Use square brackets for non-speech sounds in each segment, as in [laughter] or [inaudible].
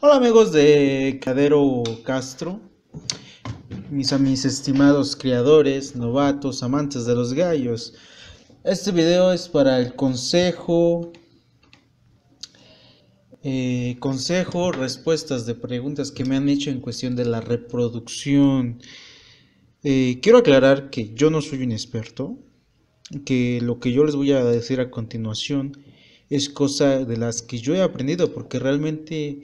Hola amigos de Cadero Castro, mis, a estimados criadores, novatos, amantes de los gallos. Este video es para el consejo, eh, consejo, respuestas de preguntas que me han hecho en cuestión de la reproducción. Eh, quiero aclarar que yo no soy un experto, que lo que yo les voy a decir a continuación es cosa de las que yo he aprendido, porque realmente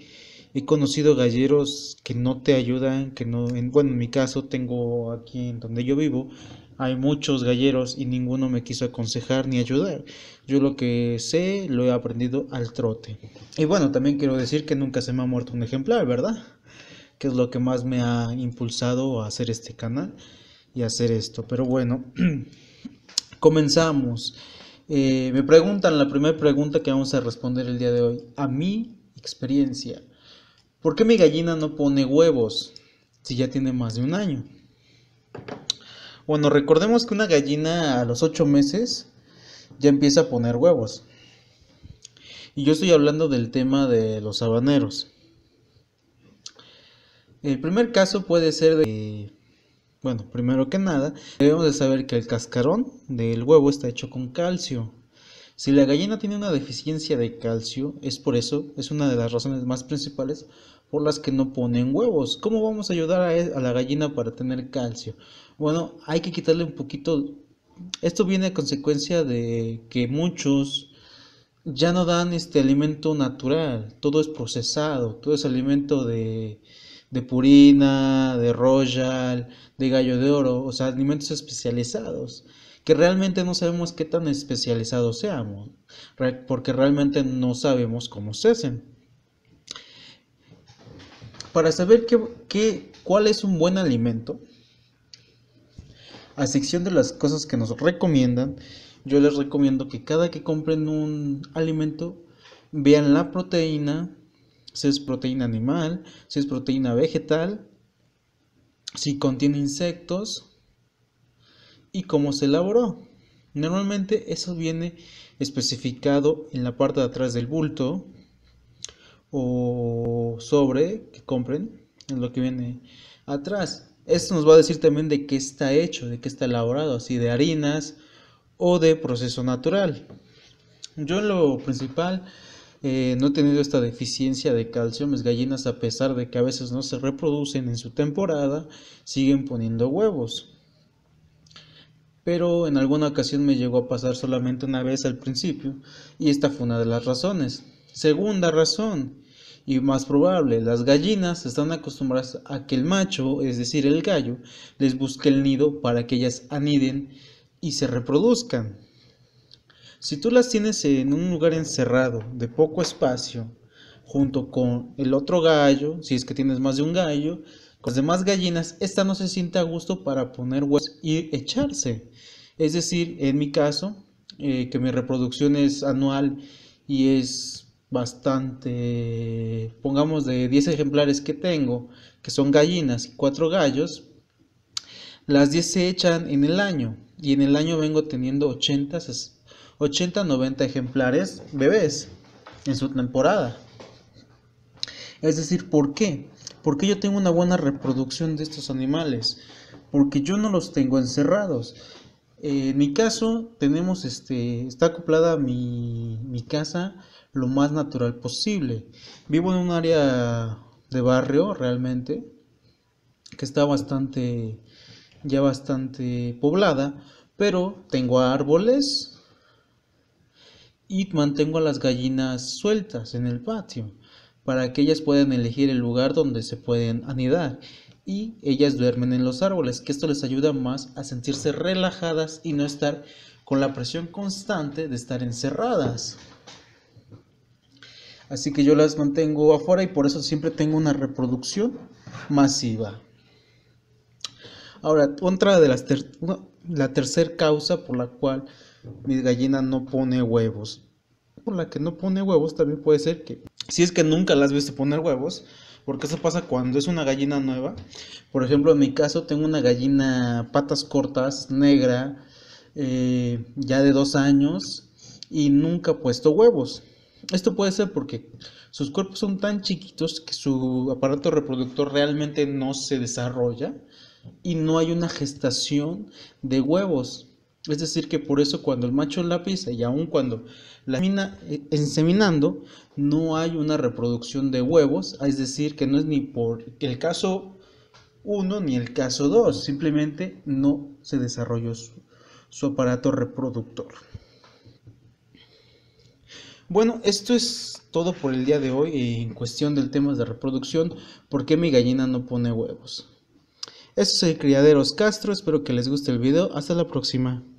He conocido galleros que no te ayudan, que no, en, bueno, en mi caso tengo aquí en donde yo vivo, hay muchos galleros y ninguno me quiso aconsejar ni ayudar. Yo lo que sé lo he aprendido al trote. Y bueno, también quiero decir que nunca se me ha muerto un ejemplar, ¿verdad? Que es lo que más me ha impulsado a hacer este canal y hacer esto. Pero bueno, [clears throat] comenzamos. Eh, me preguntan la primera pregunta que vamos a responder el día de hoy. A mi experiencia. ¿Por qué mi gallina no pone huevos si ya tiene más de un año? Bueno, recordemos que una gallina a los 8 meses ya empieza a poner huevos. Y yo estoy hablando del tema de los habaneros. El primer caso puede ser de... Bueno, primero que nada, debemos de saber que el cascarón del huevo está hecho con calcio. Si la gallina tiene una deficiencia de calcio, es por eso, es una de las razones más principales por las que no ponen huevos. ¿Cómo vamos a ayudar e-, a, la gallina para tener calcio? Bueno, hay que quitarle un poquito... Esto viene a consecuencia de que muchos ya no dan este alimento natural, todo es procesado, todo es alimento de, de purina, de royal, de gallo de oro, o sea, alimentos especializados que realmente no sabemos qué tan especializados seamos, porque realmente no sabemos cómo se hacen. Para saber qué, cuál es un buen alimento, a sección de las cosas que nos recomiendan, yo les recomiendo que cada que compren un alimento, vean la proteína, si es proteína animal, si es proteína vegetal, si contiene insectos, y cómo se elaboró. Normalmente eso viene especificado en la parte de atrás del bulto o sobre que compren, en lo que viene atrás. Esto nos va a decir también de qué está hecho, de qué está elaborado, así de harinas o de proceso natural. Yo en lo principal eh, no he tenido esta deficiencia de calcio. Mis gallinas, a pesar de que a veces no se reproducen en su temporada, siguen poniendo huevos pero en alguna ocasión me llegó a pasar solamente una vez al principio y esta fue una de las razones. Segunda razón, y más probable, las gallinas están acostumbradas a que el macho, es decir, el gallo, les busque el nido para que ellas aniden y se reproduzcan. Si tú las tienes en un lugar encerrado, de poco espacio, junto con el otro gallo, si es que tienes más de un gallo, las demás gallinas, esta no se siente a gusto para poner huevos y echarse. Es decir, en mi caso, eh, que mi reproducción es anual y es bastante, pongamos de 10 ejemplares que tengo, que son gallinas y 4 gallos, las 10 se echan en el año y en el año vengo teniendo 80, 80 90 ejemplares bebés en su temporada. Es decir, ¿por qué? Porque yo tengo una buena reproducción de estos animales. Porque yo no los tengo encerrados. Eh, en mi caso, tenemos este. Está acoplada mi, mi casa lo más natural posible. Vivo en un área de barrio realmente. Que está bastante. Ya bastante poblada. Pero tengo árboles. Y mantengo a las gallinas sueltas en el patio para que ellas puedan elegir el lugar donde se pueden anidar y ellas duermen en los árboles, que esto les ayuda más a sentirse relajadas y no estar con la presión constante de estar encerradas. Así que yo las mantengo afuera y por eso siempre tengo una reproducción masiva. Ahora, otra de las la tercera causa por la cual mi gallina no pone huevos por la que no pone huevos también puede ser que, si es que nunca las viste poner huevos, porque eso pasa cuando es una gallina nueva. Por ejemplo, en mi caso tengo una gallina patas cortas, negra, eh, ya de dos años y nunca ha puesto huevos. Esto puede ser porque sus cuerpos son tan chiquitos que su aparato reproductor realmente no se desarrolla y no hay una gestación de huevos. Es decir, que por eso cuando el macho lápiz y aun cuando la mina eh, inseminando, no hay una reproducción de huevos, es decir, que no es ni por el caso 1 ni el caso 2, simplemente no se desarrolló su, aparato reproductor. Bueno, esto es todo por el día de hoy eh, en cuestión del tema de reproducción, ¿por qué mi gallina no pone huevos? Eso es el Criaderos Castro, espero que les guste el video, hasta la próxima.